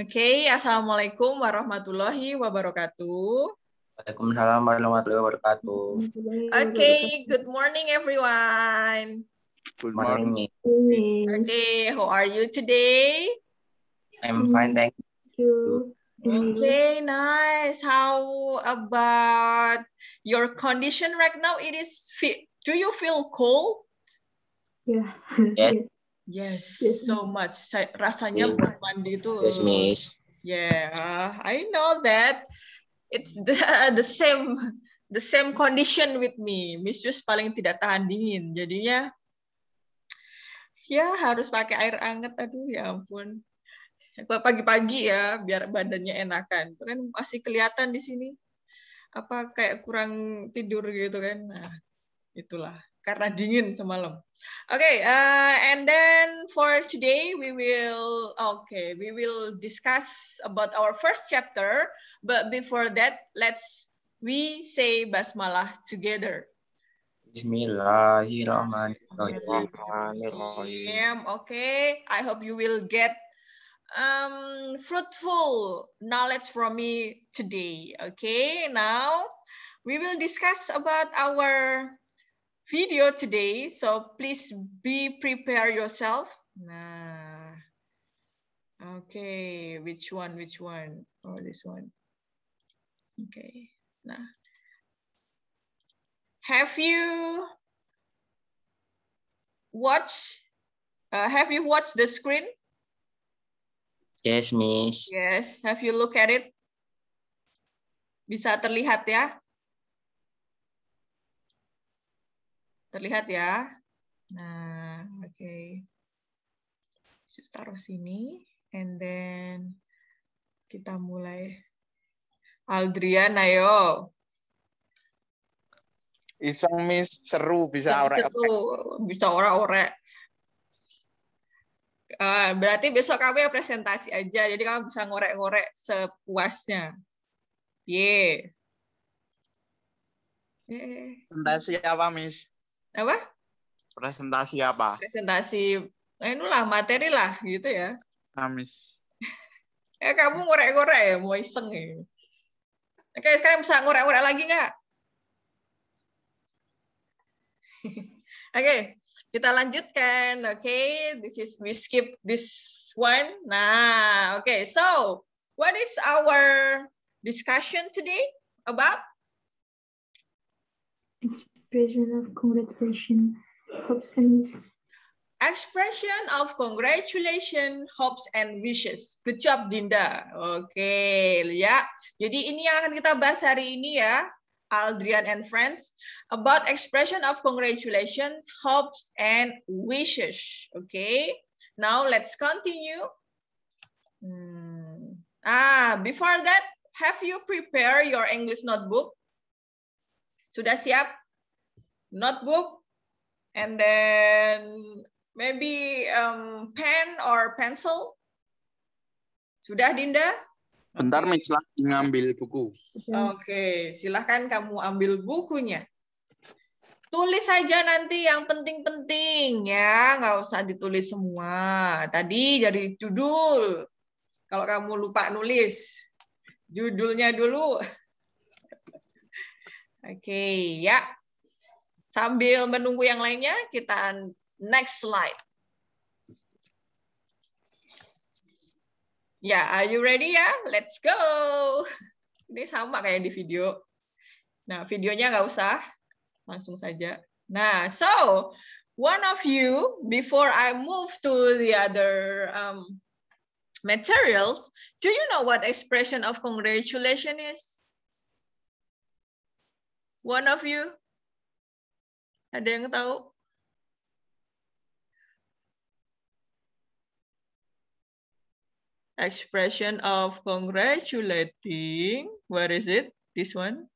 Oke, okay, Assalamualaikum warahmatullahi wabarakatuh. Waalaikumsalam warahmatullahi wabarakatuh. Oke, okay, good morning everyone. Good morning. Okay, how are you today? I'm fine, thank you. Okay, nice. How about your condition right now? It is do you feel cold? Yeah. Yes. Yes, yes so much. Saya, rasanya yes. buat mandi itu. Yes, miss. Yeah, I know that. It's the the same the same condition with me. Miss Jus paling tidak tahan dingin. Jadinya ya harus pakai air anget. Aduh ya ampun. Pagi-pagi ya biar badannya enakan. Itu kan masih kelihatan di sini apa kayak kurang tidur gitu kan. Nah, itulah karena dingin semalam. Oke, okay, uh, eh, and then for today we will okay we will discuss about our first chapter. But before that, let's we say basmalah together. Bismillahirrahmanirrahim. Okay, I hope you will get um, fruitful knowledge from me today. Okay, now we will discuss about our video today, so please be prepare yourself. Nah. Okay, which one, which one? Oh, this one. Okay, nah. Have you watched, uh, have you watched the screen? Yes, miss. Yes, have you look at it? Bisa terlihat ya? Terlihat ya? Nah, oke. Okay. Just taruh sini. And then kita mulai. Aldrian, ayo. Iseng miss seru bisa orek Seru, Bisa orek-orek. Uh, berarti besok kamu ya presentasi aja, jadi kamu bisa ngorek-ngorek sepuasnya. Ye. Yeah. Presentasi apa, Miss? apa? Presentasi apa? Presentasi, nah anu inilah materi lah gitu ya. Amis. ya kamu ngorek-ngorek ya, mau iseng ya. Oke, sekarang bisa ngorek-ngorek lagi nggak? Oke, kita lanjutkan. Oke, okay, this is we skip this one. Nah, oke. Okay, so, what is our discussion today about? expression of congratulation, hopes and wishes. Expression of congratulation, hopes and wishes. Good job Dinda. Oke, ya. Jadi ini yang akan kita bahas hari ini ya. Aldrian and friends about expression of congratulations, hopes, and wishes. Okay, now let's continue. Hmm. Ah, before that, have you prepare your English notebook? Sudah siap? notebook, and then maybe um, pen or pencil. Sudah, Dinda? Bentar, okay. Mitch ngambil buku. Oke, okay. silahkan kamu ambil bukunya. Tulis saja nanti yang penting-penting ya, nggak usah ditulis semua. Tadi jadi judul. Kalau kamu lupa nulis, judulnya dulu. Oke, okay, ya. Sambil menunggu yang lainnya, kita next slide. Ya, yeah, are you ready ya? Let's go. Ini sama kayak di video. Nah, videonya nggak usah, langsung saja. Nah, so one of you before I move to the other um, materials, do you know what expression of congratulation is? One of you? Ada yang tahu? Expression of congratulating. What is it? This one.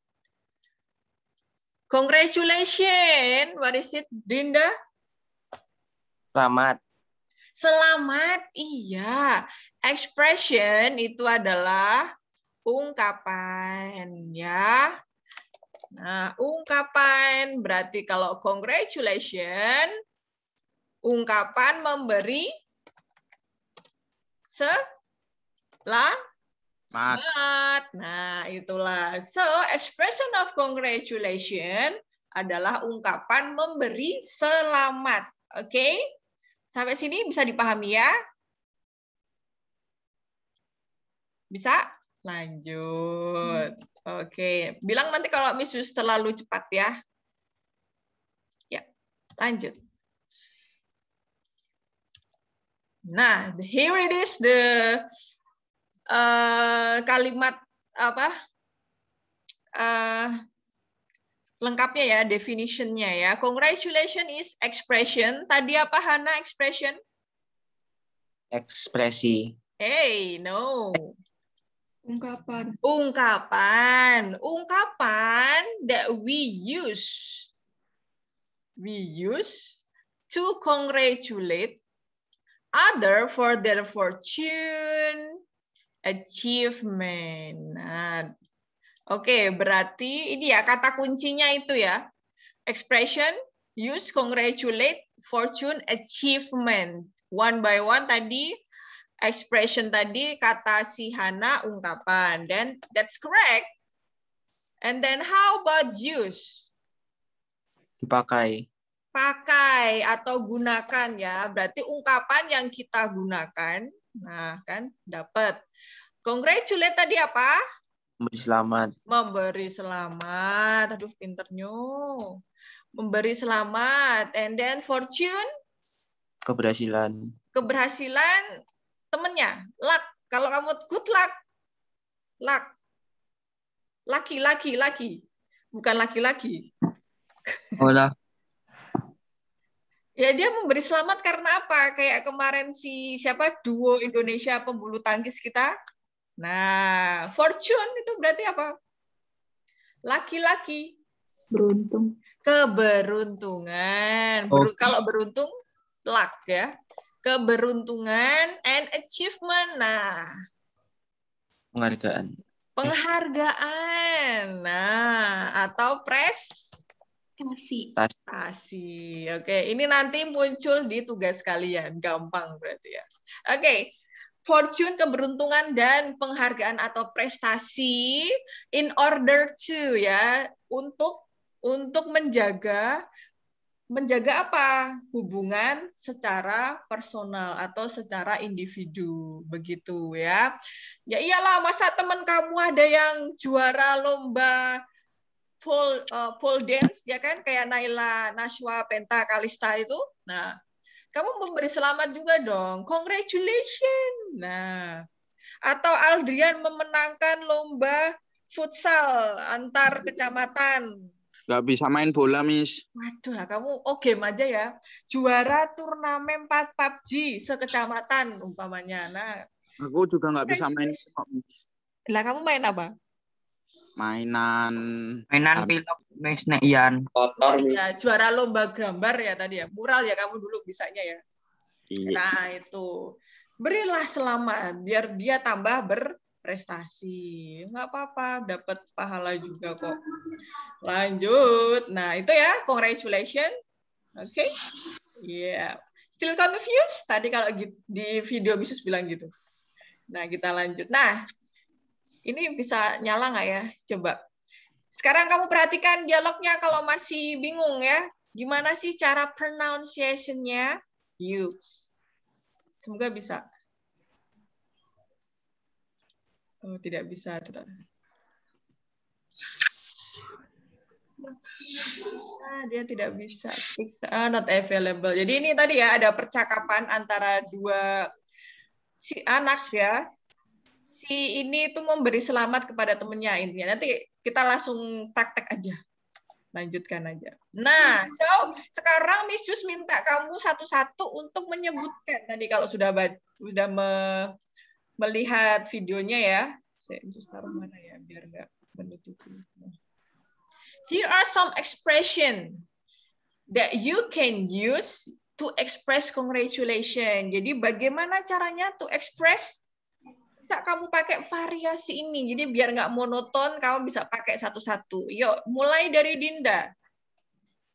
Congratulations. What is it, Dinda? Selamat. Selamat, iya. Expression itu adalah ungkapan, ya. Nah, ungkapan berarti kalau congratulation, ungkapan memberi selamat. Nah, itulah. So, expression of congratulation adalah ungkapan memberi selamat. Oke? Okay? Sampai sini bisa dipahami ya? Bisa? Lanjut. Hmm. Oke, bilang nanti kalau Miss Yus terlalu cepat ya. Ya, lanjut. Nah, here it is the uh, kalimat apa? Uh, lengkapnya ya definitionnya ya. Congratulation is expression. Tadi apa Hana expression? Ekspresi. Hey, no. Ungkapan. Ungkapan. Ungkapan that we use. We use to congratulate other for their fortune, achievement. Nah, Oke, okay, berarti ini ya kata kuncinya itu ya. Expression, use, congratulate, fortune, achievement. One by one tadi expression tadi kata si Hana ungkapan dan that's correct. And then how about use? Dipakai. Pakai atau gunakan ya. Berarti ungkapan yang kita gunakan. Nah, kan dapat. Congratulate tadi apa? Memberi selamat. Memberi selamat. Aduh, pinternya. Memberi selamat. And then fortune? Keberhasilan. Keberhasilan temennya luck kalau kamu good luck luck laki laki laki bukan laki laki oh, ya dia memberi selamat karena apa kayak kemarin si siapa duo Indonesia pembulu tangkis kita nah fortune itu berarti apa laki-laki beruntung keberuntungan okay. kalau beruntung luck ya keberuntungan and achievement. Nah, penghargaan. Penghargaan. Nah, atau prestasi prestasi. Oke, ini nanti muncul di tugas kalian. Gampang berarti ya. Oke. Fortune, keberuntungan, dan penghargaan atau prestasi in order to ya untuk untuk menjaga menjaga apa hubungan secara personal atau secara individu begitu ya ya iyalah masa teman kamu ada yang juara lomba full uh, eh, pole dance ya kan kayak Naila Nashwa Penta Kalista itu nah kamu memberi selamat juga dong congratulations nah atau Aldrian memenangkan lomba futsal antar kecamatan Gak bisa main bola, Miss. Waduh lah, kamu oke oh, aja ya. Juara turnamen PUBG sekecamatan umpamanya. Nah, aku juga nggak bisa main Miss. Lah kamu main apa? Mainan mainan anu. pilok Miss Nekian. Kotor, oh, ya, juara lomba gambar ya tadi ya. Mural ya kamu dulu bisanya ya. Iya. Nah, itu. Berilah selamat biar dia tambah ber prestasi. Nggak apa-apa, dapat pahala juga kok. Lanjut. Nah, itu ya, congratulations. Oke. Okay? Yeah. Still confused? Tadi kalau di video bisnis bilang gitu. Nah, kita lanjut. Nah, ini bisa nyala nggak ya? Coba. Sekarang kamu perhatikan dialognya kalau masih bingung ya. Gimana sih cara pronunciationnya Use. Semoga bisa. Oh, tidak bisa. Nah, dia tidak bisa. Ah, not available. Jadi ini tadi ya ada percakapan antara dua si anak ya. Si ini itu memberi selamat kepada temennya intinya. Nanti kita langsung praktek aja. Lanjutkan aja. Nah, so sekarang Miss Yus minta kamu satu-satu untuk menyebutkan tadi kalau sudah sudah me, melihat videonya ya. Saya just taruh mana ya biar nggak menutupi. Here are some expression that you can use to express congratulation. Jadi bagaimana caranya to express? Bisa kamu pakai variasi ini. Jadi biar nggak monoton, kamu bisa pakai satu-satu. Yuk, mulai dari Dinda.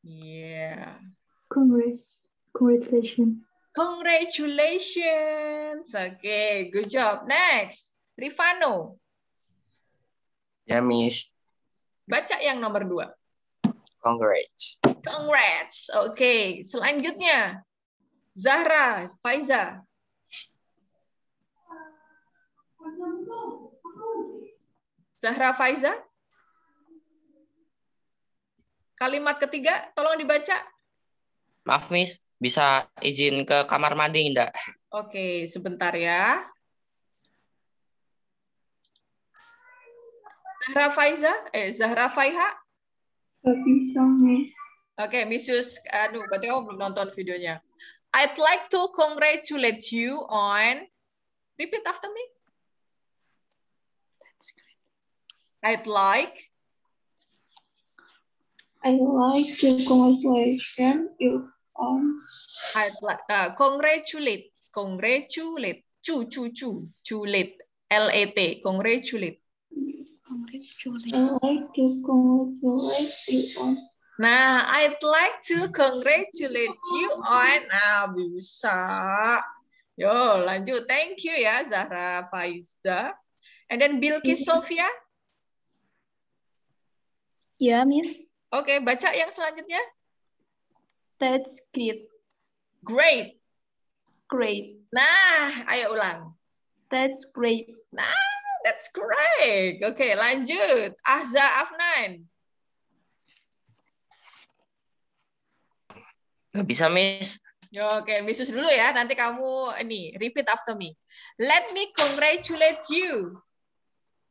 Yeah. Congrats. Congratulations. Congratulations. Okay, good job. Next, Rifano. Ya, Miss. Baca yang nomor dua. Congrats. Congrats. Oke, okay. selanjutnya. Zahra, Faiza. Zahra Faiza. Kalimat ketiga, tolong dibaca. Maaf, Miss. Bisa izin ke kamar mandi enggak? Oke, sebentar ya. Zahra Faiza? Eh, Zahra Faiha? Gak bisa, Miss. Oke, okay, Missus, aduh, berarti kamu belum nonton videonya. I'd like to congratulate you on. Repeat after me. I'd like. I like to congratulate you Uh, congratulate, congratulate, chu chu chu culit, L E T, congratulate. like to congratulate you on. Nah, I'd like to congratulate you on. Nah, bisa. Yo, lanjut. Thank you ya, Zahra Faiza. And then Bilki iya. Sofia. Ya, yeah, Miss. Oke, okay, baca yang selanjutnya. That's great. Great. Great. Nah, ayo ulang. That's great. Nah, that's great. Oke, okay, lanjut. Ahza Afnan. Gak bisa, Miss. Oke, okay, Miss dulu ya. Nanti kamu ini repeat after me. Let me congratulate you.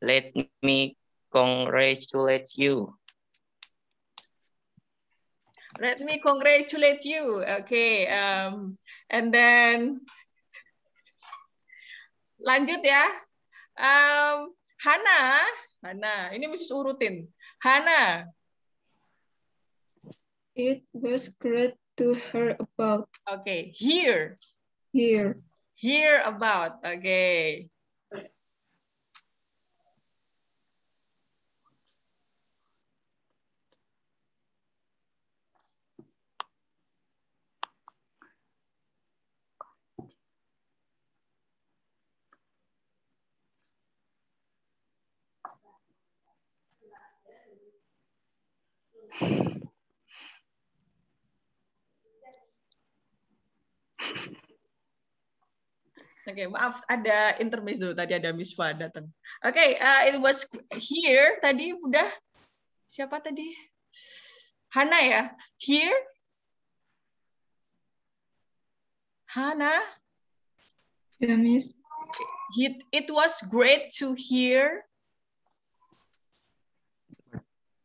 Let me congratulate you let me congratulate you. Okay, um, and then lanjut ya. Um, Hana, Hana, ini mesti urutin. Hana. It was great to hear about. Okay, hear, hear, Hear about. Okay. Oke, okay, maaf ada intermezzo tadi ada Miswa datang. Oke, okay, uh, eh, it was here tadi udah siapa tadi? Hana ya. Here. Hana. Ya, Miss. It, it was great to hear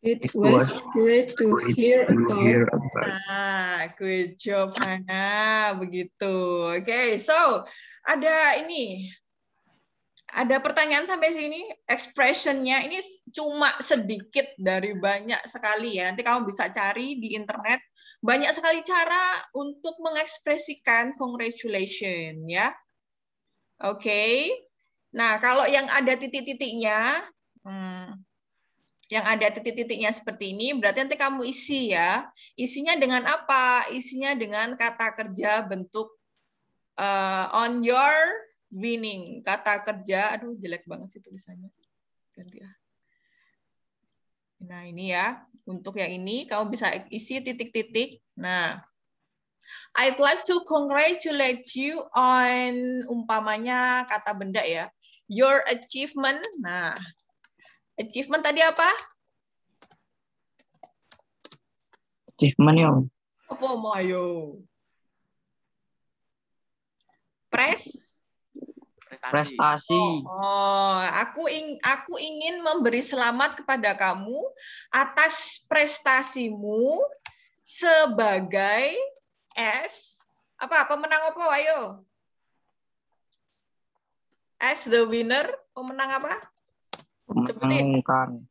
It, was, good great to hear about. Hear about. Ah, good job Hana, begitu. Oke, okay, so ada ini ada pertanyaan sampai sini expressionnya ini cuma sedikit dari banyak sekali ya nanti kamu bisa cari di internet banyak sekali cara untuk mengekspresikan congratulation ya oke okay. nah kalau yang ada titik-titiknya hmm, yang ada titik-titiknya seperti ini, berarti nanti kamu isi ya. Isinya dengan apa? Isinya dengan kata kerja bentuk uh, on your winning. Kata kerja, aduh jelek banget sih tulisannya. Ganti ya. Nah, ini ya. Untuk yang ini, kamu bisa isi titik-titik. Nah, I'd like to congratulate you on umpamanya kata benda ya. Your achievement. Nah, Achievement tadi apa? Achievement yo. Ya, apa mayo? Press? prestasi. prestasi. Oh, oh, aku ing aku ingin memberi selamat kepada kamu atas prestasimu sebagai S apa pemenang apa ayo? As the winner, pemenang apa? Pemenangkan.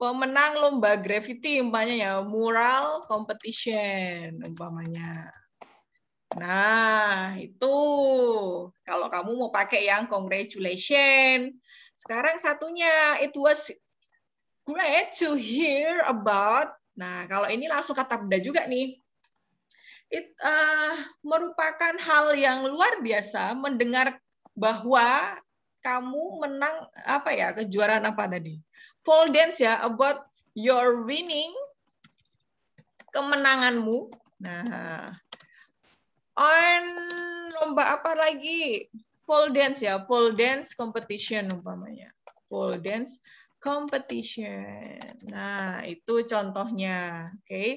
pemenang lomba graffiti umpamanya ya, mural competition umpamanya. Nah, itu kalau kamu mau pakai yang congratulation. Sekarang satunya it was great to hear about. Nah, kalau ini langsung kata benda juga nih. It uh, merupakan hal yang luar biasa mendengar bahwa kamu menang apa ya kejuaraan apa tadi? Pole dance ya about your winning kemenanganmu. Nah, on lomba apa lagi? Pole dance ya, pole dance competition umpamanya. Pole dance competition. Nah, itu contohnya. Oke. Okay.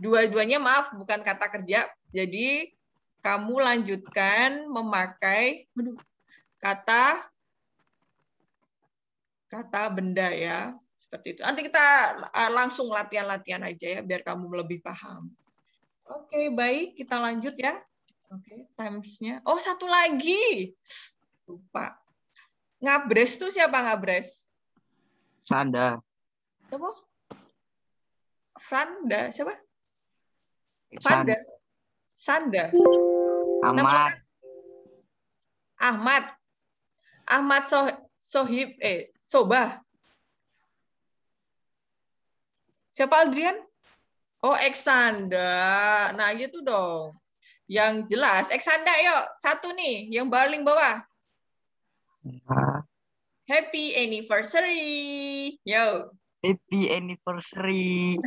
Dua-duanya maaf bukan kata kerja. Jadi kamu lanjutkan memakai kata kata benda ya seperti itu. Nanti kita eh, langsung latihan-latihan aja ya biar kamu lebih paham. Oke, okay, baik, kita lanjut ya. Oke, okay, times Oh, satu lagi. Lupa. Ngabres tuh siapa ngabres? Sanda. Siapa? Franda, siapa? Franda. Sanda. Ahmad. Kan? Ahmad. Ahmad Soh sohib eh sobah. Siapa Adrian? Oh, Eksanda. Nah, gitu dong. Yang jelas, Eksanda yuk. Satu nih, yang paling bawah. Happy anniversary. Yo. Happy anniversary.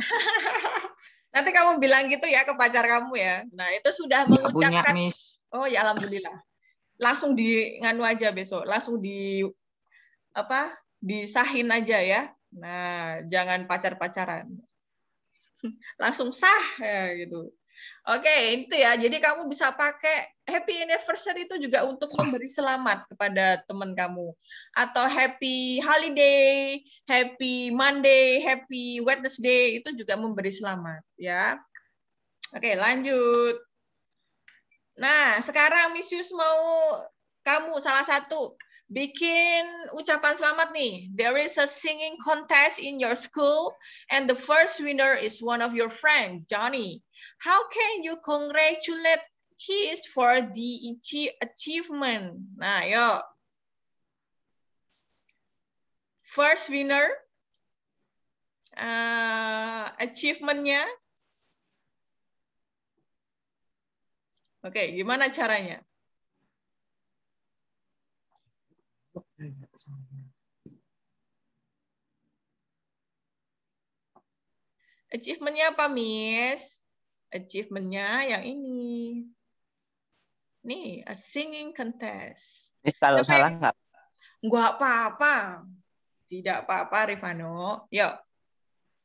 Nanti kamu bilang gitu ya ke pacar kamu ya. Nah, itu sudah ya, mengucapkan. Punya, oh, ya alhamdulillah. Langsung di nganu aja besok, langsung di apa disahin aja ya. Nah, jangan pacar-pacaran. Langsung sah ya gitu. Oke, itu ya. Jadi kamu bisa pakai happy anniversary itu juga untuk memberi selamat kepada teman kamu. Atau happy holiday, happy Monday, happy Wednesday itu juga memberi selamat ya. Oke, lanjut. Nah, sekarang Miss mau kamu salah satu bikin ucapan selamat nih. There is a singing contest in your school and the first winner is one of your friend, Johnny. How can you congratulate his for the achievement? Nah, yuk. First winner, uh, achievementnya. Oke, okay, gimana caranya? Achievementnya apa, Miss? Achievementnya yang ini. Nih, a singing contest. Miss, kalau Sampai... salah nggak? Nggak apa-apa. Tidak apa-apa, Rifano. Yuk.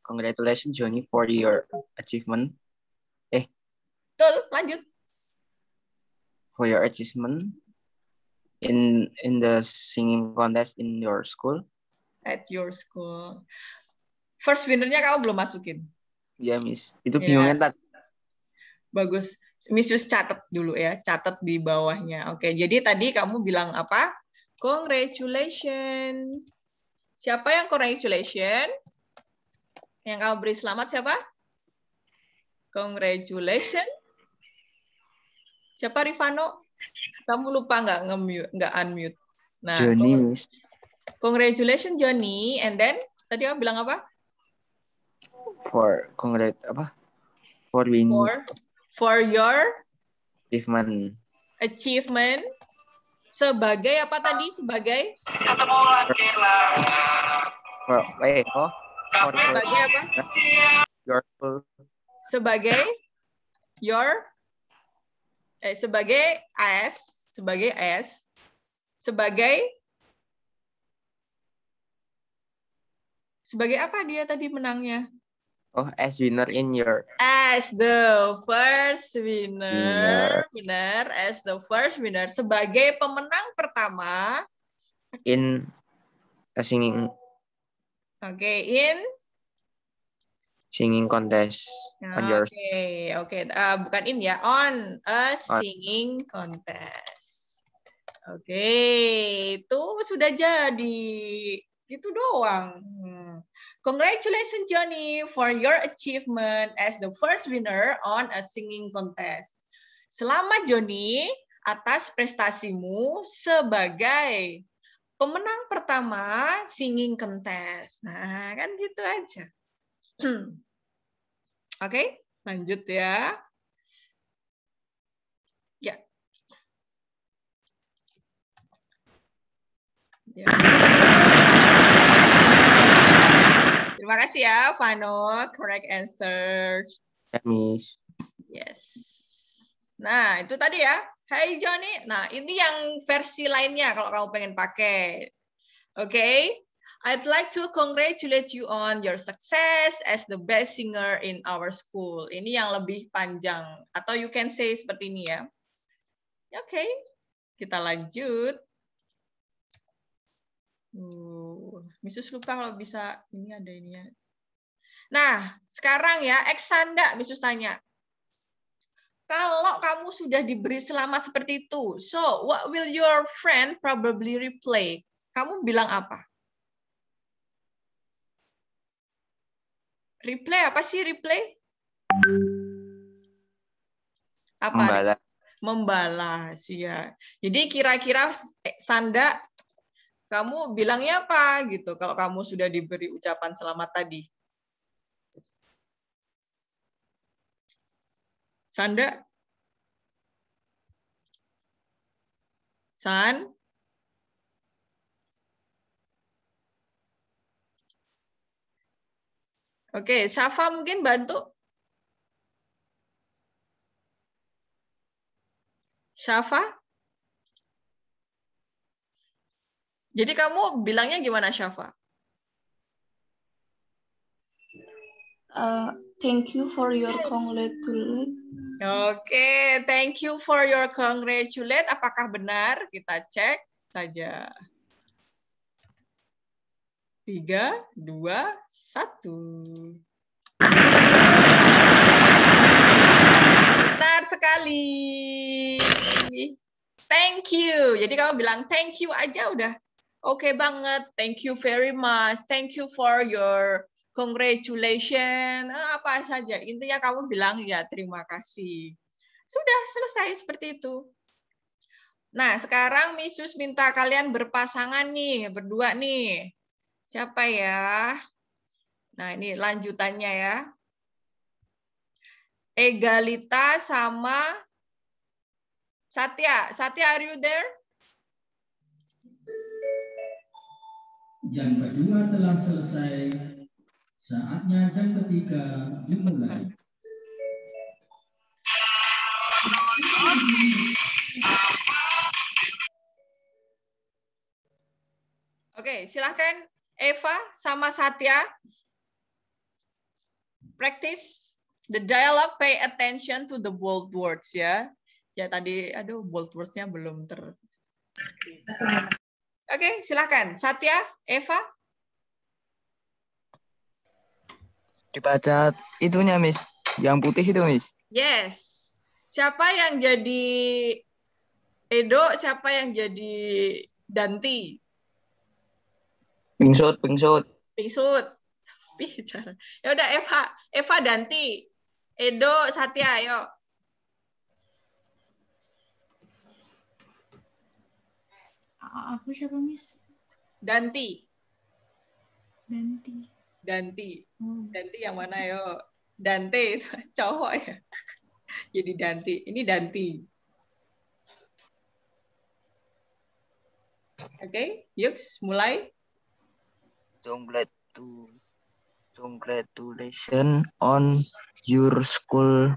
Congratulations, Johnny, for your achievement. Eh. Betul, lanjut. For your achievement in in the singing contest in your school. At your school first winnernya kamu belum masukin. Iya, Miss. Itu iya. bingungan ya. tadi. Bagus. Miss Yus catat dulu ya, catat di bawahnya. Oke, jadi tadi kamu bilang apa? Congratulations. Siapa yang congratulations? Yang kamu beri selamat siapa? Congratulations. Siapa Rifano? Kamu lupa nggak nge-mute, nggak unmute. Nah, Johnny. Congratulations Johnny. And then tadi kamu bilang apa? for congrat apa for winning for, for your achievement achievement sebagai apa tadi sebagai ketemu lagi lah for, eh oh for sebagai apa your sebagai your eh sebagai as sebagai as sebagai sebagai apa dia tadi menangnya Oh, as winner in your as the first winner, winner, winner as the first winner sebagai pemenang pertama in a singing. Oke, okay, in singing contest on Oke, okay. oke. Uh, bukan in ya, on a singing on. contest. Oke, itu sudah jadi. Itu doang Congratulations, Johnny, for your achievement as the first winner on a singing contest. Selamat, Johnny, atas prestasimu sebagai pemenang pertama singing contest. Nah, kan gitu aja. Oke, okay, lanjut ya. Ya. Yeah. yeah. Terima kasih ya, Vano. Correct answer. Yes. Yes. Nah, itu tadi ya. Hai Johnny. Nah, ini yang versi lainnya kalau kamu pengen pakai. Oke. Okay? I'd like to congratulate you on your success as the best singer in our school. Ini yang lebih panjang. Atau you can say seperti ini ya. Oke, okay. kita lanjut. Hmm. Misus lupa kalau bisa ini ada ini ya. Nah, sekarang ya, eksanda Misus tanya. Kalau kamu sudah diberi selamat seperti itu, so what will your friend probably replay? Kamu bilang apa? Replay apa sih replay? Apa? Membalas. Membalas ya. Jadi kira-kira eh, Sanda kamu bilangnya apa gitu kalau kamu sudah diberi ucapan selamat tadi. Sanda? San? Oke, Safa mungkin bantu? Safa? Jadi kamu bilangnya gimana Syafa? Uh, thank you for your congratulate. Oke, okay, thank you for your congratulate. Apakah benar? Kita cek saja. Tiga, dua, satu. Benar sekali. Thank you. Jadi kamu bilang thank you aja udah Oke okay banget, thank you very much, thank you for your congratulation, ah, apa saja. Intinya kamu bilang ya terima kasih. Sudah selesai seperti itu. Nah, sekarang Missus minta kalian berpasangan nih, berdua nih. Siapa ya? Nah, ini lanjutannya ya. Egalita sama Satya. Satya, are you there? Jam kedua telah selesai. Saatnya jam ketiga dimulai. Oke, silahkan Eva sama Satya. Practice the dialogue, pay attention to the bold words ya. Ya tadi, aduh bold words-nya belum ter Oke, silakan. Satya, Eva. Dibaca itunya, Miss. Yang putih itu, Miss. Yes. Siapa yang jadi Edo, siapa yang jadi Danti? Pingsut, pingsut. Pingsut. Bicara. Ya udah Eva, Eva Danti. Edo Satya, ayo. aku siapa Miss? Danti. Danti. Danti. Oh. Danti yang mana yo? Dante itu cowok ya. Jadi Danti. Ini Danti. Oke, okay. yuk mulai. Congratulations on your school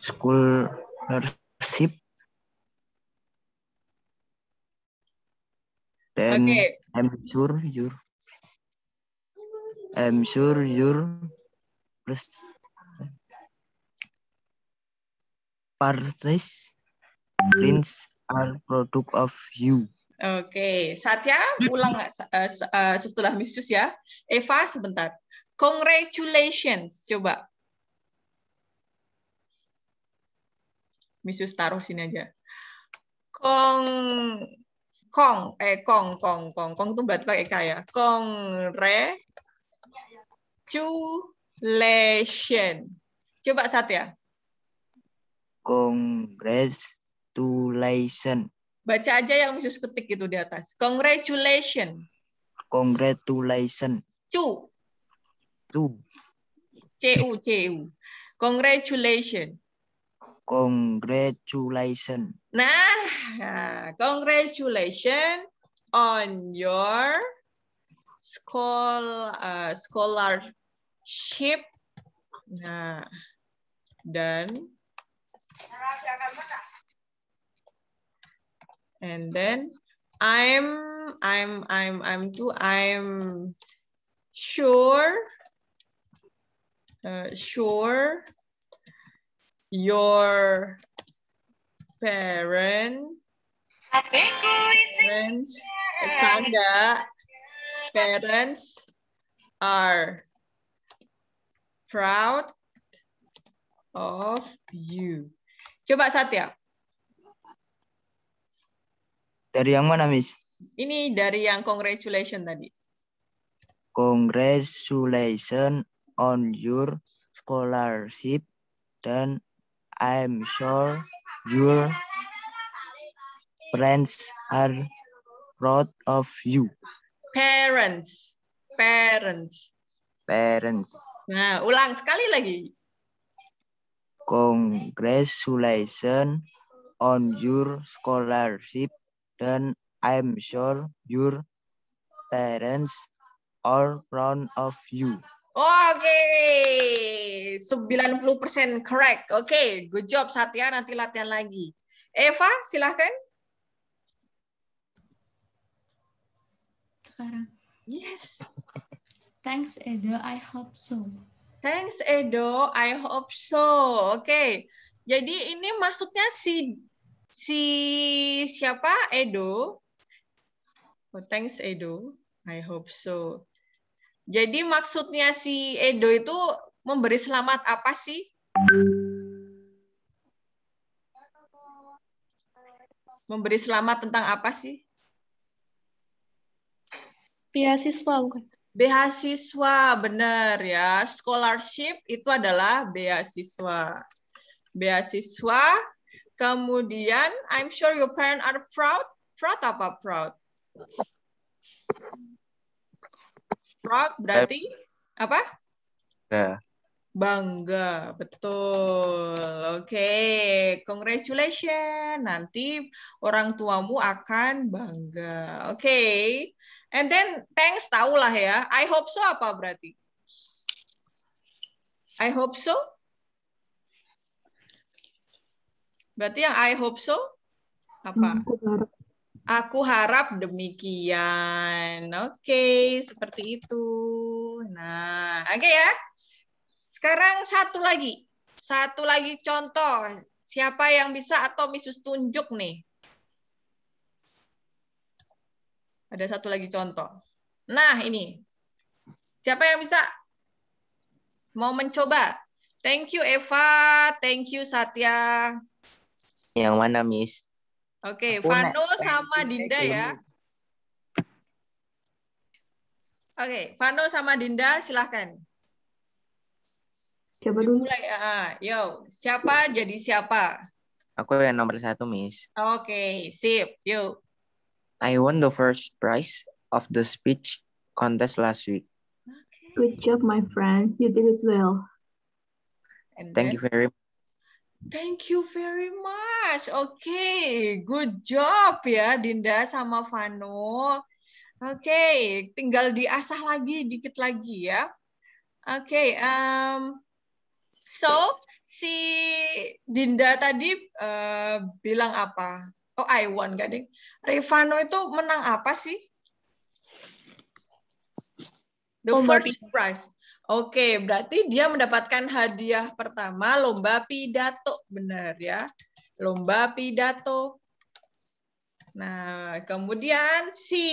school scholarship Then okay. I'm sure you're I'm sure you're plus parties prints are product of you. Oke, okay. Satya ulang uh, uh, setelah Missus ya. Eva sebentar. Congratulations, coba. Missus taruh sini aja. Kong Kong, eh Kong, Kong, Kong, Kong itu berarti pakai kaya. Congratulation. Coba satu ya. kongres Congratulation. Baca aja yang khusus ketik gitu di atas. Congratulation. Congratulation. chu Cu. C U C U. Congratulation. Congratulations. Nah, congratulations on your school uh, scholarship. Nah, dan and then I'm I'm I'm I'm too I'm sure uh, sure your parents, parents Sanda parents are proud of you. Coba Satya. Dari yang mana, Miss? Ini dari yang congratulation tadi. Congratulation on your scholarship dan I'm sure your parents are proud of you. Parents. Parents. Parents. Nah, ulang sekali lagi. Congratulations on your scholarship dan I'm sure your parents are proud of you. Oke, okay. 90% correct. Oke, okay. good job Satya, nanti latihan lagi. Eva, silahkan. Sekarang. Yes. Thanks Edo, I hope so. Thanks Edo, I hope so. Oke. Okay. Jadi ini maksudnya si si siapa Edo? Oh, thanks Edo, I hope so. Jadi maksudnya si Edo itu memberi selamat apa sih? Memberi selamat tentang apa sih? Beasiswa bukan? Beasiswa, benar ya. Scholarship itu adalah beasiswa. Beasiswa, kemudian I'm sure your parents are proud. Proud apa proud? Proud berarti apa? Yeah. Bangga, betul. Oke, okay. congratulations. Nanti orang tuamu akan bangga. Oke. Okay. And then thanks tahulah ya. I hope so apa berarti? I hope so? Berarti yang I hope so apa? Mm -hmm. Aku harap demikian. Oke, okay, seperti itu. Nah, oke okay ya. Sekarang satu lagi. Satu lagi contoh. Siapa yang bisa atau Misus tunjuk nih? Ada satu lagi contoh. Nah, ini. Siapa yang bisa? Mau mencoba? Thank you Eva, thank you Satya. Yang mana Miss? Oke, okay, Vano sama gitu, Dinda ya. Oke, okay, Vano sama Dinda silahkan. Coba dulu? Mulai, uh, ah, ah. yo, siapa jadi siapa? Aku yang nomor satu, Miss. Oke, okay, sip, yo. I won the first prize of the speech contest last week. Okay. Good job, my friend. You did it well. And Thank then? you very much. Thank you very much. Oke, okay. good job ya Dinda sama Vano. Oke, okay. tinggal diasah lagi dikit lagi ya. Oke, okay. um, so si Dinda tadi uh, bilang apa? Oh, I won, gading. Rivano itu menang apa sih? The oh, first prize. Oke, berarti dia mendapatkan hadiah pertama lomba pidato, benar ya? Lomba pidato. Nah, kemudian si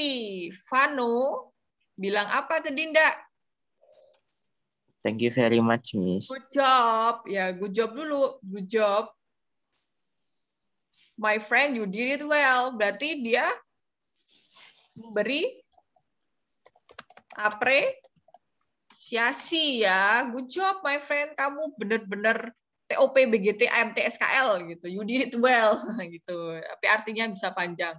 Vano bilang apa ke Dinda? Thank you very much, Miss. Good job. Ya, good job dulu. Good job. My friend, you did it well. Berarti dia memberi apre apresiasi ya. Good job my friend, kamu benar-benar TOP, BGT, AMT, SKL gitu. You did it well gitu. Tapi artinya bisa panjang.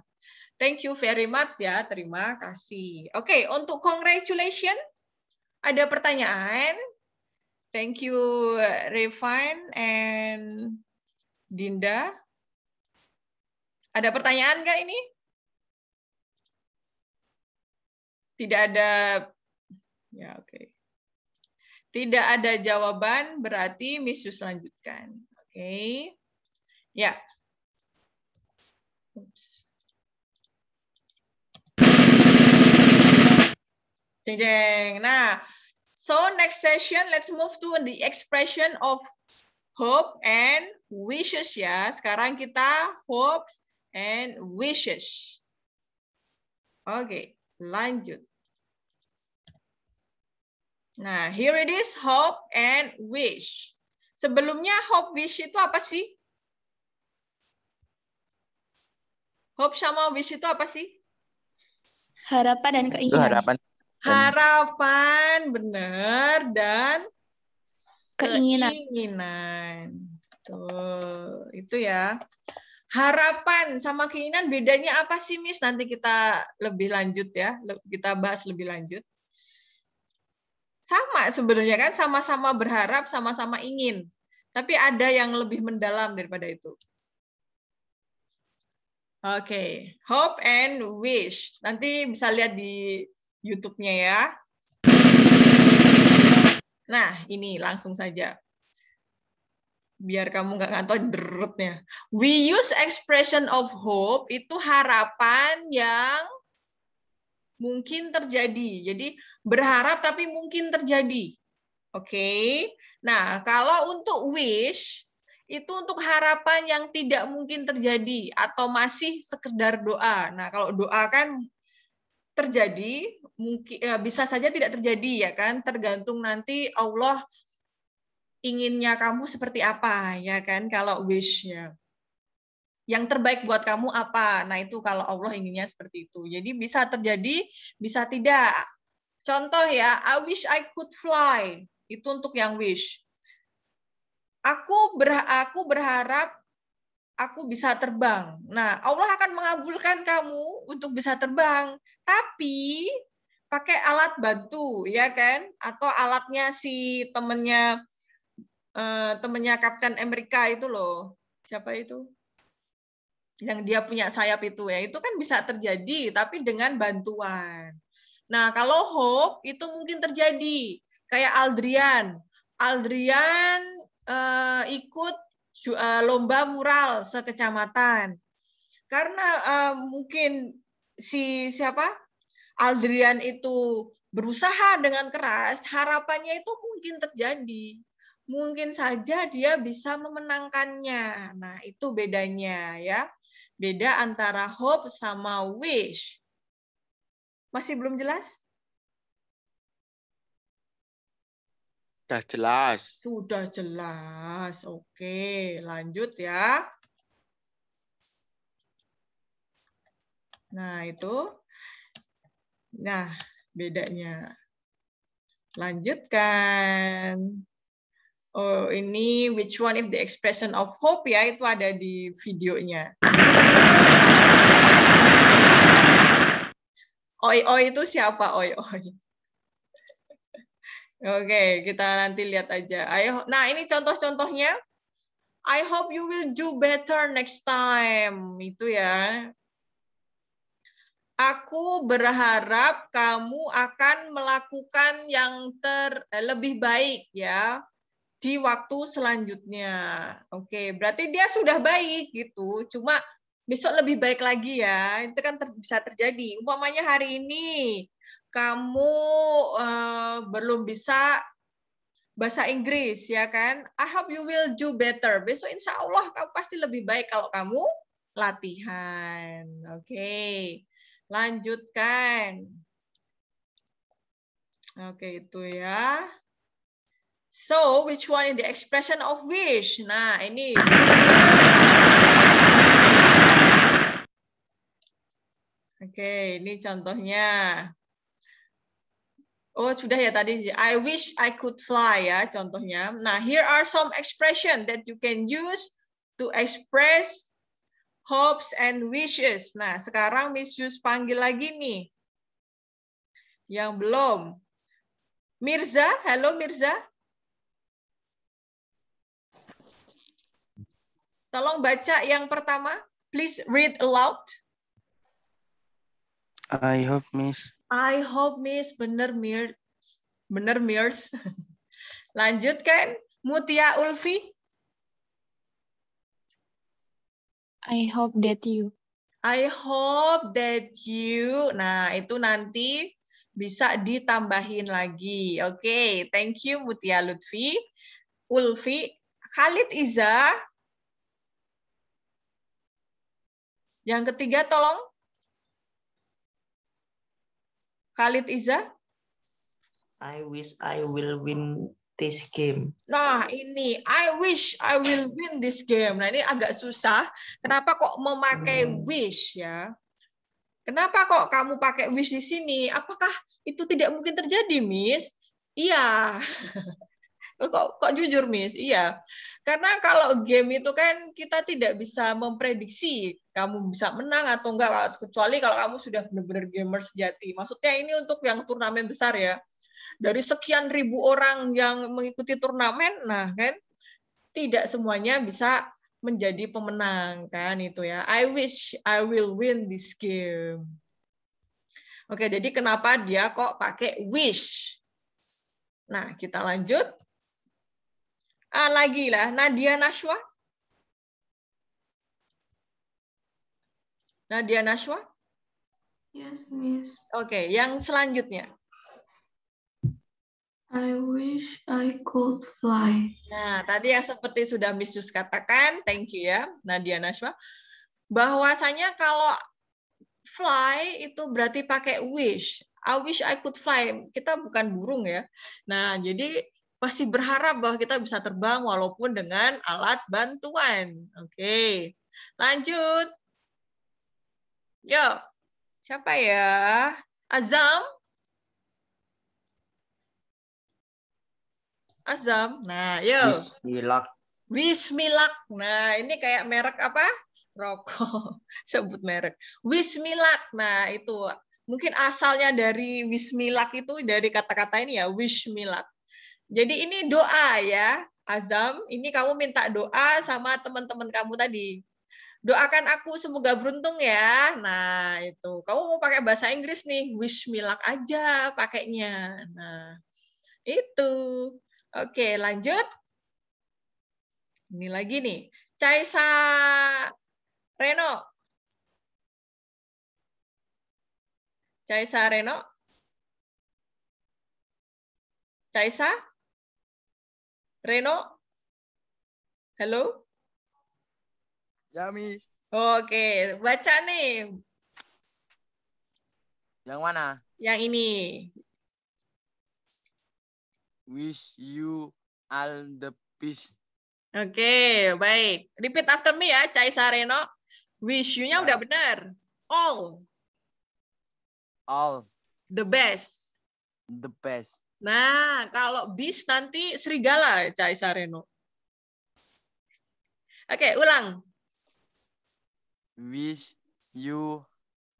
Thank you very much ya. Terima kasih. Oke, okay, untuk congratulation ada pertanyaan? Thank you Refine and Dinda. Ada pertanyaan nggak ini? Tidak ada. Ya, oke. Okay. Tidak ada jawaban, berarti Miss Yus lanjutkan. Oke. Okay. Ya. Oops. Jeng jeng. Nah, so next session let's move to the expression of hope and wishes ya. Sekarang kita hopes and wishes. Oke, okay, lanjut. Nah, here it is, hope and wish. Sebelumnya hope wish itu apa sih? Hope sama wish itu apa sih? Harapan dan keinginan. harapan. Harapan, benar, dan keinginan. keinginan. Tuh, itu ya. Harapan sama keinginan bedanya apa sih, Miss? Nanti kita lebih lanjut ya, kita bahas lebih lanjut sama sebenarnya kan sama-sama berharap, sama-sama ingin. Tapi ada yang lebih mendalam daripada itu. Oke, okay. hope and wish. Nanti bisa lihat di YouTube-nya ya. Nah, ini langsung saja. Biar kamu nggak ngantuk derutnya. We use expression of hope itu harapan yang mungkin terjadi. Jadi berharap tapi mungkin terjadi. Oke. Okay? Nah, kalau untuk wish itu untuk harapan yang tidak mungkin terjadi atau masih sekedar doa. Nah, kalau doa kan terjadi mungkin ya, eh, bisa saja tidak terjadi ya kan, tergantung nanti Allah inginnya kamu seperti apa ya kan kalau wish-nya yang terbaik buat kamu apa. Nah, itu kalau Allah inginnya seperti itu. Jadi bisa terjadi, bisa tidak. Contoh ya, I wish I could fly. Itu untuk yang wish. Aku ber aku berharap aku bisa terbang. Nah, Allah akan mengabulkan kamu untuk bisa terbang, tapi pakai alat bantu, ya kan? Atau alatnya si temennya eh, temennya Kapten Amerika itu loh. Siapa itu? yang dia punya sayap itu ya itu kan bisa terjadi tapi dengan bantuan. Nah kalau hope itu mungkin terjadi kayak Aldrian, Aldrian uh, ikut eh, lomba mural sekecamatan karena uh, mungkin si siapa Aldrian itu berusaha dengan keras harapannya itu mungkin terjadi mungkin saja dia bisa memenangkannya. Nah, itu bedanya ya. Beda antara hope sama wish. Masih belum jelas? Sudah jelas. Sudah jelas. Oke, lanjut ya. Nah, itu. Nah, bedanya. Lanjutkan oh, ini which one if the expression of hope ya itu ada di videonya. Oi oi itu siapa oi oi? Oke, okay, kita nanti lihat aja. Ayo, nah ini contoh-contohnya. I hope you will do better next time. Itu ya. Aku berharap kamu akan melakukan yang ter eh, lebih baik ya di waktu selanjutnya. Oke, berarti dia sudah baik gitu. Cuma besok lebih baik lagi ya. Itu kan ter bisa terjadi. Umpamanya hari ini kamu uh, belum bisa bahasa Inggris ya kan. I hope you will do better. Besok insya Allah kamu pasti lebih baik kalau kamu latihan. Oke. Lanjutkan. Oke, itu ya. So, which one is the expression of wish? Nah, ini Oke, okay, ini contohnya. Oh, sudah ya tadi. I wish I could fly ya contohnya. Nah, here are some expression that you can use to express hopes and wishes. Nah, sekarang Miss Yus panggil lagi nih. Yang belum. Mirza, halo Mirza. Tolong baca yang pertama. Please read aloud. I hope, Miss. I hope, Miss. Bener, Mir. Bener, Mirs. Lanjutkan. Mutia Ulfi. I hope that you. I hope that you. Nah, itu nanti bisa ditambahin lagi. Oke, okay. thank you Mutia Lutfi. Ulfi, Khalid Iza, Yang ketiga tolong Khalid Iza. I wish I will win this game. Nah, ini I wish I will win this game. Nah, ini agak susah. Kenapa kok memakai hmm. wish ya? Kenapa kok kamu pakai wish di sini? Apakah itu tidak mungkin terjadi, Miss? Iya. kok kok jujur Miss iya karena kalau game itu kan kita tidak bisa memprediksi kamu bisa menang atau enggak kecuali kalau kamu sudah benar-benar gamer sejati maksudnya ini untuk yang turnamen besar ya dari sekian ribu orang yang mengikuti turnamen nah kan tidak semuanya bisa menjadi pemenang kan itu ya I wish I will win this game Oke, jadi kenapa dia kok pakai wish? Nah, kita lanjut uh, lagi lah Nadia Nashwa. Nadia Nashwa? Yes, Miss. Oke, okay, yang selanjutnya. I wish I could fly. Nah, tadi ya seperti sudah Miss Yus katakan, thank you ya Nadia Nashwa, bahwasanya kalau fly itu berarti pakai wish. I wish I could fly. Kita bukan burung ya. Nah, jadi pasti berharap bahwa kita bisa terbang walaupun dengan alat bantuan. Oke, lanjut. Yo, siapa ya? Azam? Azam. Nah, yo. Bismillah. Bismillah. Nah, ini kayak merek apa? Rokok. Sebut merek. Bismillah. Nah, itu mungkin asalnya dari Bismillah itu dari kata-kata ini ya, Bismillah. Jadi ini doa ya, Azam. Ini kamu minta doa sama teman-teman kamu tadi. Doakan aku semoga beruntung ya. Nah, itu. Kamu mau pakai bahasa Inggris nih, wish me luck aja pakainya. Nah, itu. Oke, lanjut. Ini lagi nih. Caisa Reno, Caisa Reno? Caisa? Reno? Halo? Yami. Oke, baca nih. Yang mana? Yang ini. Wish you all the peace. Oke, baik. Repeat after me ya, Cai Sareno. Wish you-nya ya. udah benar. All. All. The best. The best. Nah, kalau bis nanti serigala, Cai Sareno. Oke, okay, ulang. Wish you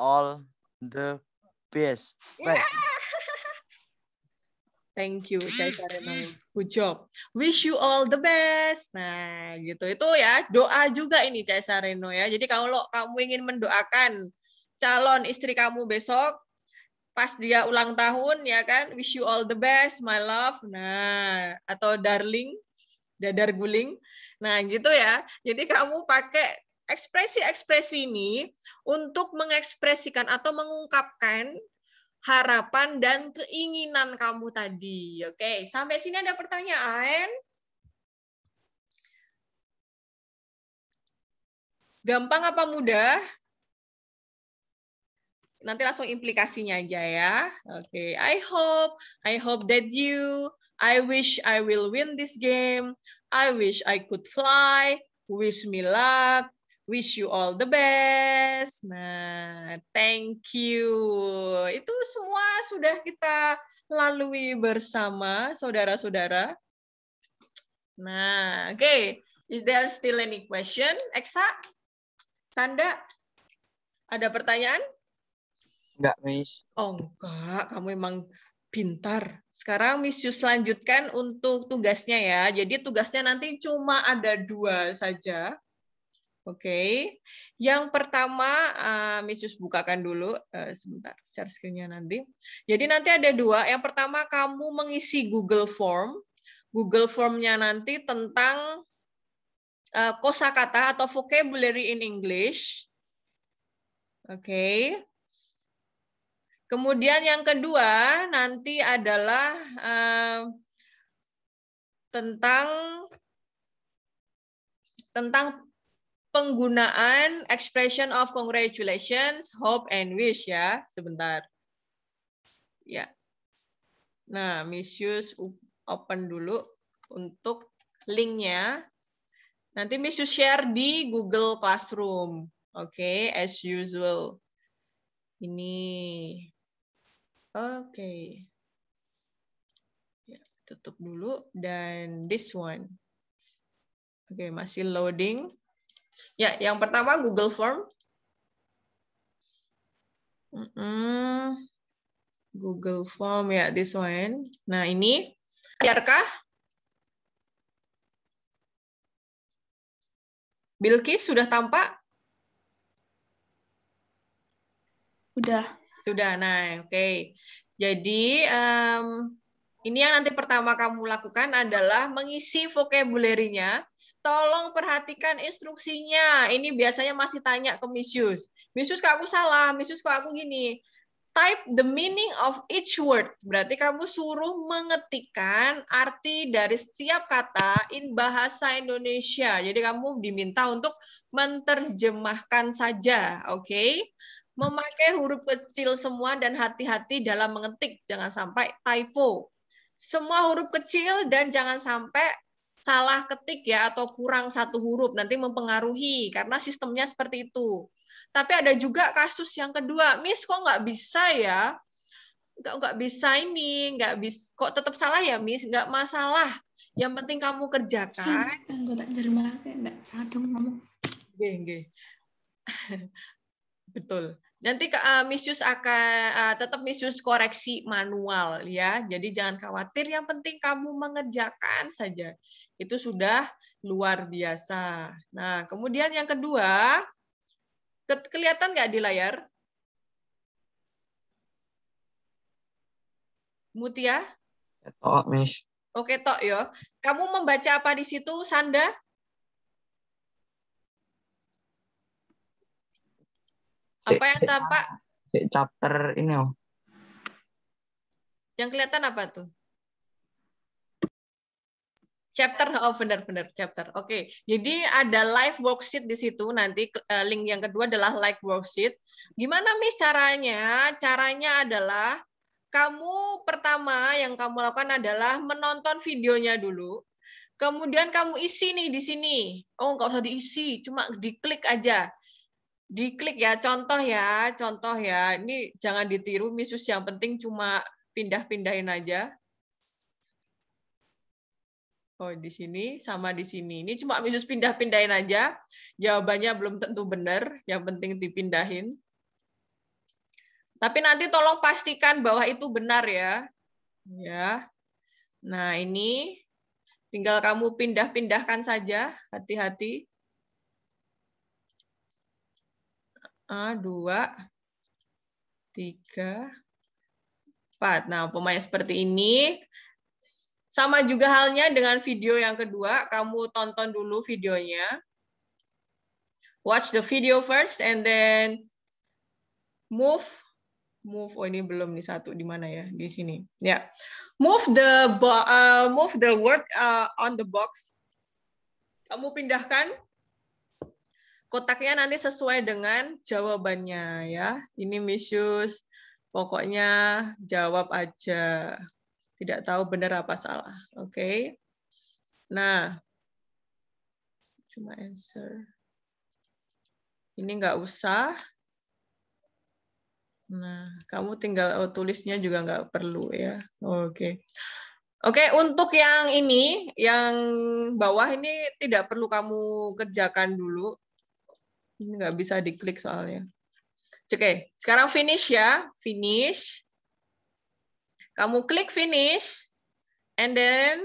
all the best. best. Thank you, Cai Sareno. Good job. Wish you all the best. Nah, gitu. Itu ya, doa juga ini Cai Sareno ya. Jadi kalau kamu ingin mendoakan calon istri kamu besok, pas dia ulang tahun ya kan wish you all the best my love nah atau darling dadar guling nah gitu ya jadi kamu pakai ekspresi-ekspresi ini untuk mengekspresikan atau mengungkapkan harapan dan keinginan kamu tadi oke sampai sini ada pertanyaan gampang apa mudah nanti langsung implikasinya aja ya. Oke, okay. I hope, I hope that you, I wish I will win this game, I wish I could fly, wish me luck, wish you all the best. Nah, thank you. Itu semua sudah kita lalui bersama saudara-saudara. Nah, oke. Okay. Is there still any question? Eksa? Tanda Ada pertanyaan? Enggak, Miss. Oh, enggak. Kamu emang pintar. Sekarang Miss Yus lanjutkan untuk tugasnya ya. Jadi tugasnya nanti cuma ada dua saja. Oke. Okay. Yang pertama, uh, Miss Yus bukakan dulu. Uh, sebentar, share screen-nya nanti. Jadi nanti ada dua. Yang pertama, kamu mengisi Google Form. Google Form-nya nanti tentang uh, kosakata atau vocabulary in English. Oke. Okay. Kemudian yang kedua nanti adalah eh, tentang tentang penggunaan expression of congratulations, hope and wish ya. Sebentar. Ya. Nah, Miss Yus open dulu untuk linknya. Nanti Miss Yus share di Google Classroom. Oke, okay, as usual. Ini Oke. Okay. Ya, tutup dulu dan this one. Oke, okay, masih loading. Ya, yang pertama Google Form. Mm -mm. Google Form ya, this one. Nah, ini biarkah? Bilkis sudah tampak? Udah. Sudah, nah oke. Okay. Jadi um, ini yang nanti pertama kamu lakukan adalah mengisi vocabulary-nya. Tolong perhatikan instruksinya. Ini biasanya masih tanya ke misius. Misius, ke kok aku salah? Misius, ke kok aku gini? type the meaning of each word. Berarti kamu suruh mengetikkan arti dari setiap kata in bahasa Indonesia. Jadi kamu diminta untuk menterjemahkan saja, oke? Okay? memakai huruf kecil semua dan hati-hati dalam mengetik, jangan sampai typo. Semua huruf kecil dan jangan sampai salah ketik ya atau kurang satu huruf nanti mempengaruhi karena sistemnya seperti itu. Tapi ada juga kasus yang kedua, Miss kok nggak bisa ya? Nggak nggak bisa ini, nggak bisa kok tetap salah ya Miss? Nggak masalah. Yang penting kamu kerjakan. Gue nggak Betul. Nanti uh, eh, Misius akan uh, tetap Misius koreksi manual ya. Jadi jangan khawatir, yang penting kamu mengerjakan saja. Itu sudah luar biasa. Nah, kemudian yang kedua, ke kelihatan nggak di layar? Mutia? Ya? Ketok, Miss. Oke, tok Yo, Kamu membaca apa di situ, Sanda? apa yang tampak chapter ini oh yang kelihatan apa tuh chapter oh benar benar chapter oke okay. jadi ada live worksheet di situ nanti eh, link yang kedua adalah live worksheet gimana mis caranya caranya adalah kamu pertama yang kamu lakukan adalah menonton videonya dulu kemudian kamu isi nih di sini oh nggak usah diisi cuma diklik aja diklik ya contoh ya contoh ya ini jangan ditiru misus yang penting cuma pindah-pindahin aja oh di sini sama di sini ini cuma misus pindah-pindahin aja jawabannya belum tentu benar yang penting dipindahin tapi nanti tolong pastikan bahwa itu benar ya ya nah ini tinggal kamu pindah-pindahkan saja hati-hati A dua, tiga, empat. Nah, pemain seperti ini. Sama juga halnya dengan video yang kedua, kamu tonton dulu videonya. Watch the video first and then move move oh ini belum nih satu di mana ya di sini ya yeah. move the uh, move the word uh, on the box kamu pindahkan kotaknya nanti sesuai dengan jawabannya ya. Ini misus, pokoknya jawab aja. Tidak tahu benar apa salah. Oke. Okay? Nah, cuma answer. Ini nggak usah. Nah, kamu tinggal oh, tulisnya juga nggak perlu ya. Oke. Okay. Oke, okay, untuk yang ini, yang bawah ini tidak perlu kamu kerjakan dulu nggak bisa diklik soalnya. Oke, okay. sekarang finish ya, finish. Kamu klik finish, and then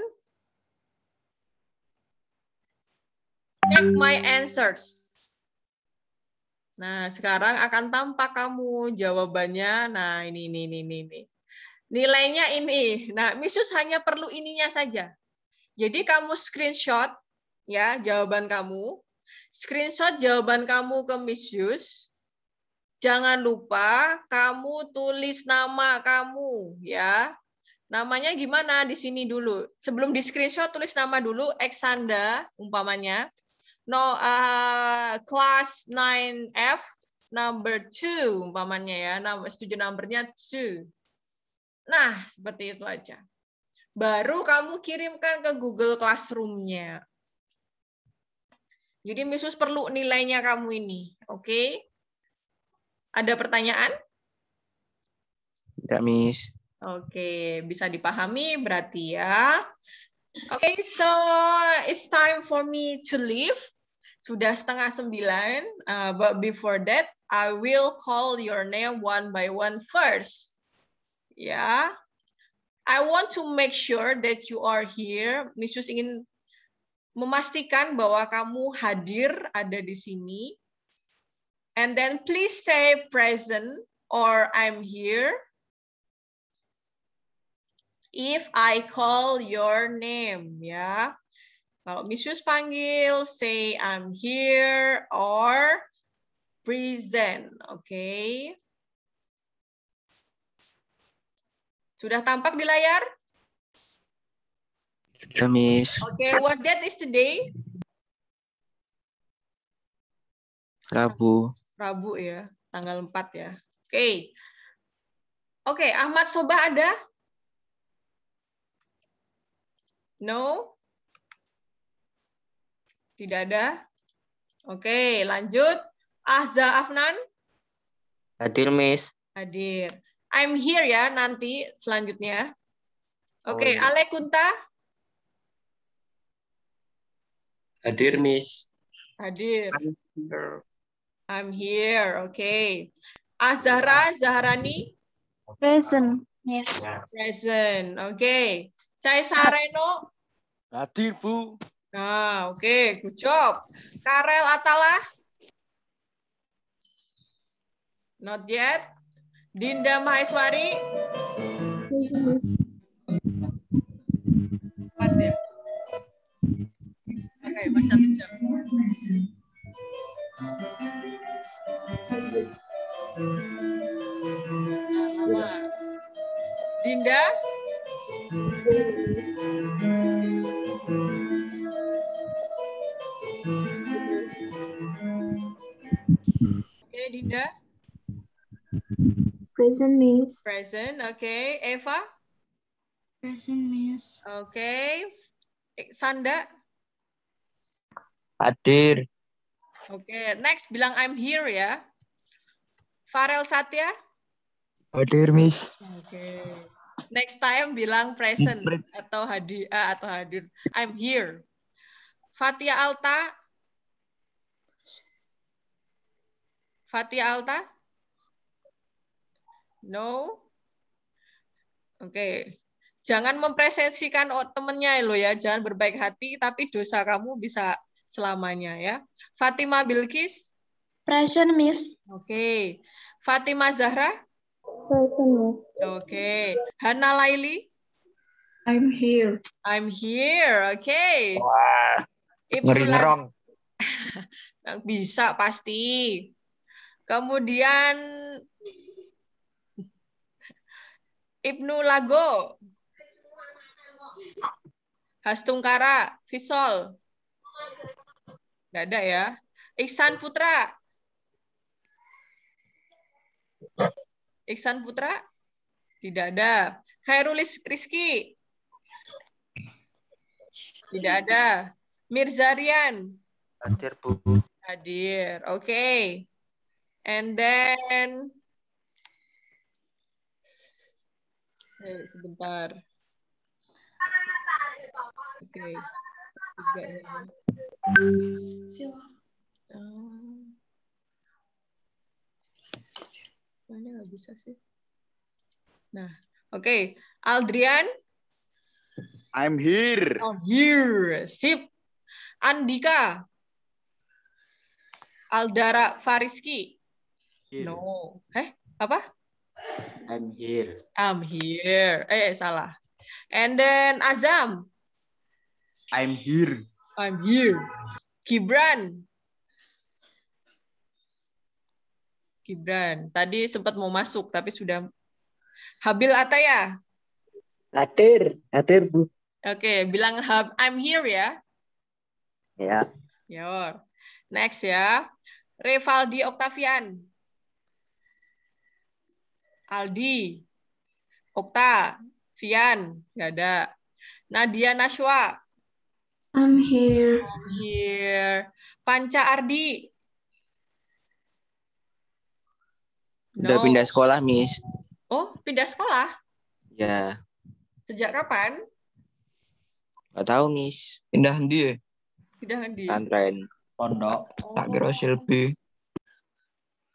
check my answers. Nah, sekarang akan tampak kamu jawabannya. Nah, ini, ini, ini, ini. Nilainya ini. Nah, Misus hanya perlu ininya saja. Jadi kamu screenshot ya jawaban kamu screenshot jawaban kamu ke Miss Yus. Jangan lupa kamu tulis nama kamu ya. Namanya gimana di sini dulu. Sebelum di screenshot tulis nama dulu Exanda umpamanya. No uh, class 9F number 2 umpamanya ya. Nama setuju numbernya 2. Nah, seperti itu aja. Baru kamu kirimkan ke Google Classroom-nya. Jadi Misus perlu nilainya kamu ini. Oke. Okay? Ada pertanyaan? Tidak, Miss. Oke, okay. bisa dipahami berarti ya. Oke, okay, so it's time for me to leave. Sudah setengah sembilan, uh, but before that, I will call your name one by one first. Ya, yeah. I want to make sure that you are here. Miss ingin memastikan bahwa kamu hadir ada di sini. And then please say present or I'm here. If I call your name, ya. Kalau missus panggil, say I'm here or present, oke. Okay. Sudah tampak di layar? Kamis. Oke, Okay, what date is today? Rabu. Rabu ya, tanggal 4 ya. Oke. Okay. Oke, okay, Ahmad Sobah ada? No? Tidak ada? Oke, okay, lanjut. Ahza Afnan? Hadir, Miss. Hadir. I'm here ya nanti selanjutnya. Oke, okay, oh, iya. Ale Kunta? Hadir, Miss. Hadir. I'm here. I'm here. Okay. Azahra ah, Zahrani? Present. Yes. Present. Okay. Cai Sareno? Hadir, Bu. Nah, oke. Okay. Good job. Karel Atala? Not yet. Dinda Maheswari? yes. kayak pas satu jam Dinda Oke okay, Dinda Present Miss Present, oke okay. Eva Present Miss Oke okay. Sanda Hadir. Oke, okay. next bilang I'm here ya. Farel Satya. Hadir, Miss. Oke. Okay. Next time bilang present atau hadir uh, eh, atau hadir. I'm here. Fatia Alta. Fatia Alta? No. Oke. Okay. Jangan mempresensikan temennya lo ya, jangan berbaik hati tapi dosa kamu bisa selamanya ya. Fatima Bilkis? Present, Miss. Oke. Okay. Fatima Zahra? Present, Miss. Oke. Okay. Hana Laili? I'm here. I'm here. Oke. Okay. Wah. ngeri ngerong. Bisa pasti. Kemudian Ibnu Lago. Hastungkara, Visol. Nggak ada ya. Iksan Putra. Iksan Putra? Tidak ada. Khairul Rizky Tidak ada. Mirzarian? Hadir, Bu. Hadir. Oke. Okay. And then Hey, eh, sebentar. Oke. Okay. Oh. Mana nggak bisa sih? Nah, oke. Okay. Aldrian? I'm here. I'm here. Sip. Andika? Aldara Fariski? Here. No. Eh, apa? I'm here. I'm here. Eh, eh salah. And then Azam? I'm here. I'm here. Gibran. Gibran. Tadi sempat mau masuk tapi sudah Habil Ataya. Hadir, hadir Bu. Oke, okay, bilang hab I'm here ya. Ya. Yeah. Ya. Next ya. Revaldi Oktavian. Aldi. Okta. Fian. Gak ada. Nadia Nashwa. I'm here. I'm here. Panca Ardi. Udah pindah sekolah, Miss. Oh, pindah sekolah? Ya. Sejak kapan? Gak tahu, Miss. Pindah di ya? Pindah di Pesantren. Pondok. Oh. Tak kira Shelby.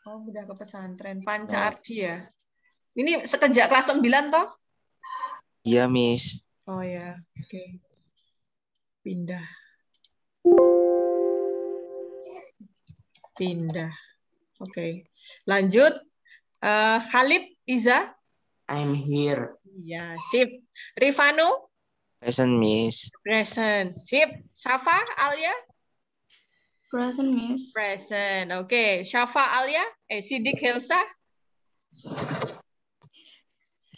Oh, pindah ke pesantren. Panca nah. Ardi ya? Ini sekejap kelas 9, toh? Iya, Miss. Oh ya, oke. Okay pindah pindah oke okay. lanjut uh, Khalid Iza I'm here ya sip Rifano present miss present sip Safa Alia present miss present oke okay. Safa Alia eh Sidik Helsa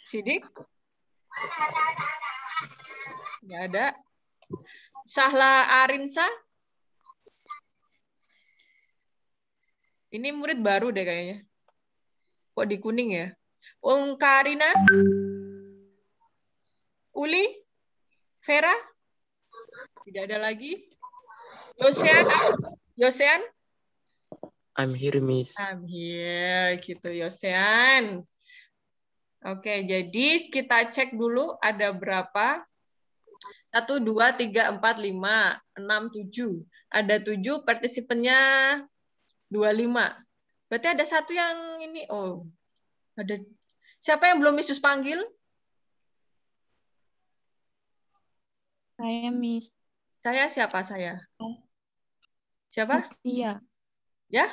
Sidik Gak ada. Sahla Arinsa? Ini murid baru deh kayaknya. Kok di kuning ya? Ung Karina? Uli? Vera? Tidak ada lagi. Yosean? Ah, Yosean? I'm here, Miss. I'm here, gitu Yosean. Oke, jadi kita cek dulu ada berapa 1, 2, 3, 4, 5, 6, 7. Ada 7, partisipannya 25. Berarti ada satu yang ini, oh. ada Siapa yang belum misus panggil? Saya, Miss. Saya siapa saya? Oh. Siapa? Mutia. Ya?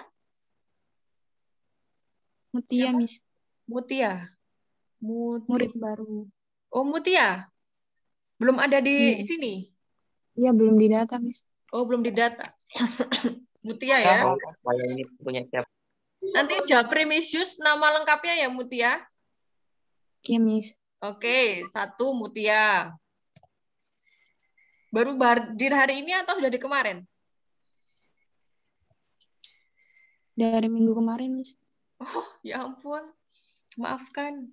Mutia, siapa? Miss. Mutia. Mutia. Murid baru. Oh, Mutia. Belum ada di hmm. sini? Iya, belum di data, Miss. Oh, belum di data. Mutia ya. Nah, saya ini punya siapa? Nanti Japri misius nama lengkapnya ya Mutia. Iya, Miss. Oke, satu Mutia. Baru hadir hari ini atau sudah di kemarin? Dari minggu kemarin, Miss. Oh, ya ampun. Maafkan.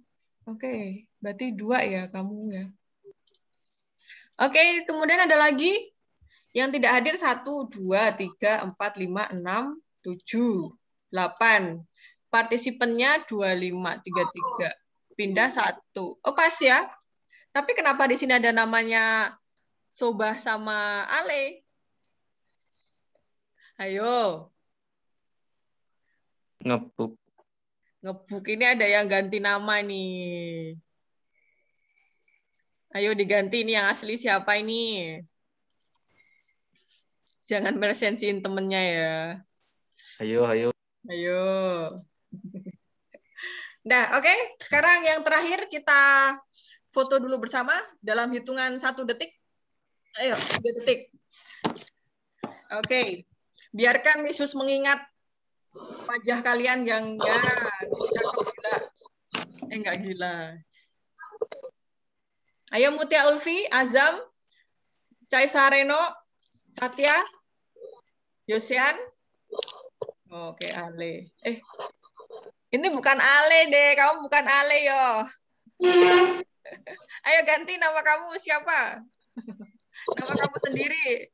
Oke, berarti dua ya kamu ya. Oke, kemudian ada lagi yang tidak hadir 1, 2, 3, 4, 5, 6, 7, 8. Partisipennya tiga tiga Pindah satu Oh, pas ya. Tapi kenapa di sini ada namanya Sobah sama Ale? Ayo. Ngebuk. Ngebuk ini ada yang ganti nama nih. Ayo diganti ini yang asli siapa ini? Jangan meresensiin temennya ya. Ayo, ayo. Ayo. Nah, oke. Okay. Sekarang yang terakhir kita foto dulu bersama dalam hitungan satu detik. Ayo, tiga detik. Oke. Okay. Biarkan Yesus mengingat wajah kalian yang ya, gila. Eh, nggak gila. Ayo Mutia Ulfi, Azam, Cai Sareno, Satya, Yosian. Oke, Ale. Eh, ini bukan Ale deh. Kamu bukan Ale yo. Ayo ganti nama kamu siapa? Nama kamu sendiri.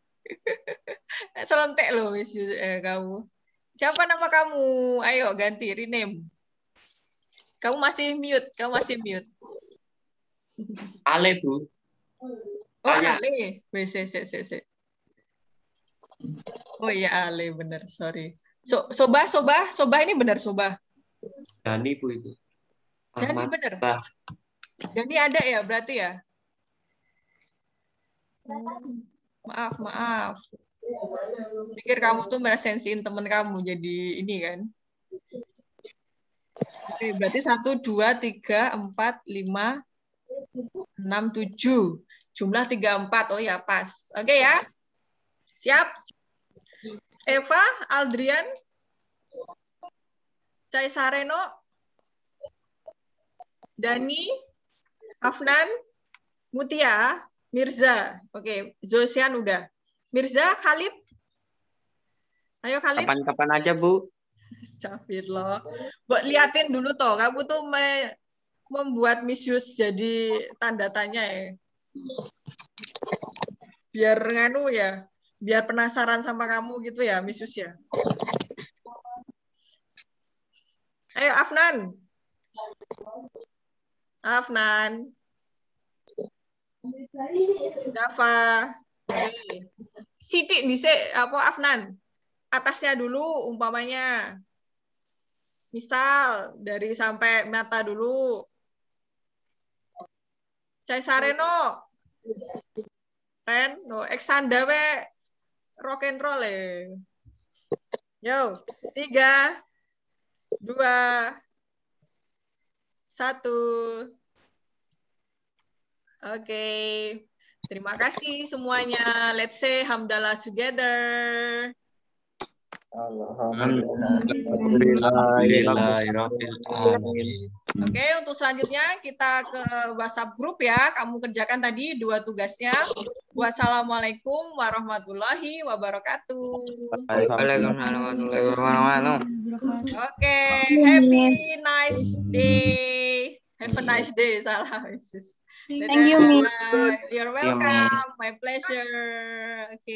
Selentek loh wis eh, kamu. Siapa nama kamu? Ayo ganti rename. Kamu masih mute, kamu masih mute. Ale, Bu. Oh, Ayah. Ale. wc Oh iya, Ale, bener. Sorry. So, soba, soba, soba ini bener soba. Dani, Bu, itu. Dani bener. Bah. Dani ada ya, berarti ya? Maaf, maaf. Pikir kamu tuh meresensiin temen kamu, jadi ini kan? Oke, berarti satu, dua, tiga, empat, lima. 67. Jumlah 34. Oh ya, pas. Oke okay, ya. Siap? Eva, Aldrian, Caisareno, Dani, Afnan, Mutia, Mirza. Oke, okay. Zosian udah. Mirza, Khalid. Ayo Khalid. Kapan-kapan aja, Bu. Capir loh. Buat liatin dulu toh, kamu tuh membuat misius jadi tanda tanya ya. Biar nganu ya, biar penasaran sama kamu gitu ya, misius ya. Ayo Afnan. Afnan. Dafa. Siti Sidik bisa apa Afnan? Atasnya dulu umpamanya. Misal dari sampai mata dulu Cai Sareno, Ren, no Exanda we rock and roll eh. Yo, tiga, dua, satu. Oke, okay. terima kasih semuanya. Let's say hamdalah together. Oke, untuk selanjutnya kita ke WhatsApp grup ya. Kamu kerjakan tadi dua tugasnya. Wassalamualaikum warahmatullahi wabarakatuh. Waalaikumsalam warahmatullahi wabarakatuh. Oke, happy nice day. Have a nice day. Salah, Thank you, You're welcome. My pleasure. Oke.